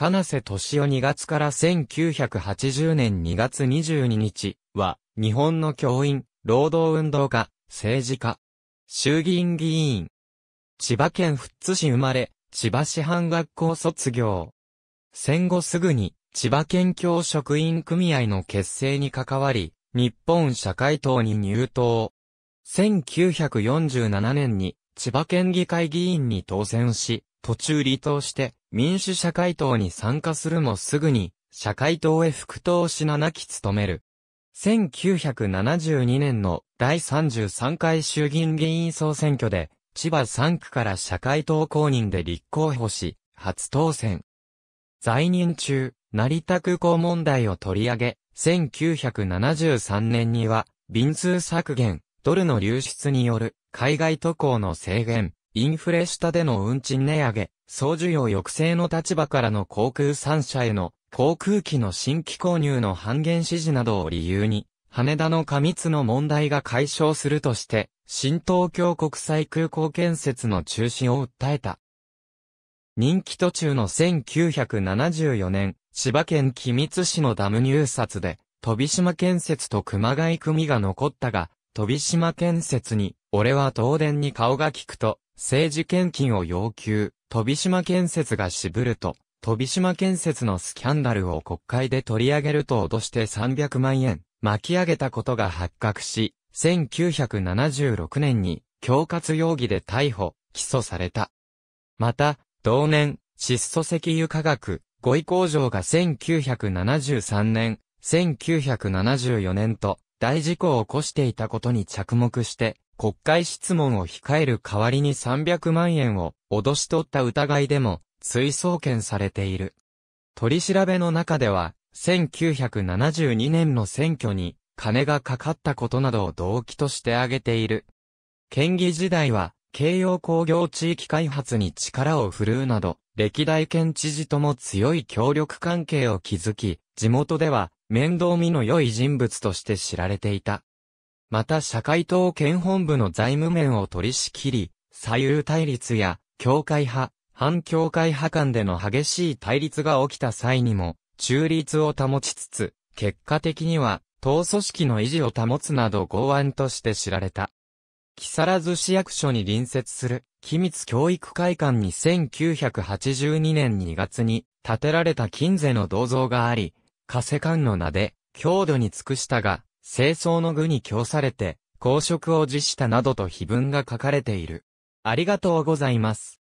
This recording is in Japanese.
金瀬敏夫2月から1980年2月22日は、日本の教員、労働運動家、政治家、衆議院議員。千葉県富津市生まれ、千葉市藩学校卒業。戦後すぐに、千葉県教職員組合の結成に関わり、日本社会党に入党。1947年に、千葉県議会議員に当選し、途中離党して民主社会党に参加するもすぐに社会党へ副党し7期務める。1972年の第33回衆議院議員総選挙で千葉3区から社会党公認で立候補し、初当選。在任中、成田空港問題を取り上げ、1973年には、便数削減、ドルの流出による海外渡航の制限、インフレ下での運賃値上げ、総需要抑制の立場からの航空3社への航空機の新規購入の半減指示などを理由に、羽田の過密の問題が解消するとして、新東京国際空港建設の中止を訴えた。人気途中の1974年、千葉県君津市のダム入札で、飛島建設と熊谷組が残ったが、飛島建設に、俺は東電に顔が利くと、政治献金を要求、飛島建設が渋ると、飛島建設のスキャンダルを国会で取り上げると脅して300万円巻き上げたことが発覚し、1976年に恐喝容疑で逮捕、起訴された。また、同年、窒素石油化学、五位工場が1973年、1974年と大事故を起こしていたことに着目して、国会質問を控える代わりに300万円を脅し取った疑いでも追送検されている。取り調べの中では、1972年の選挙に金がかかったことなどを動機として挙げている。県議時代は、京葉工業地域開発に力を振るうなど、歴代県知事とも強い協力関係を築き、地元では面倒見の良い人物として知られていた。また社会党県本部の財務面を取り仕切り、左右対立や、教会派、反教会派間での激しい対立が起きた際にも、中立を保ちつつ、結果的には、党組織の維持を保つなど合腕として知られた。木更津市役所に隣接する、機密教育会館に1982年2月に建てられた金瀬の銅像があり、加瀬官の名で、郷土に尽くしたが、清掃の具に供されて、公職を辞したなどと碑文が書かれている。ありがとうございます。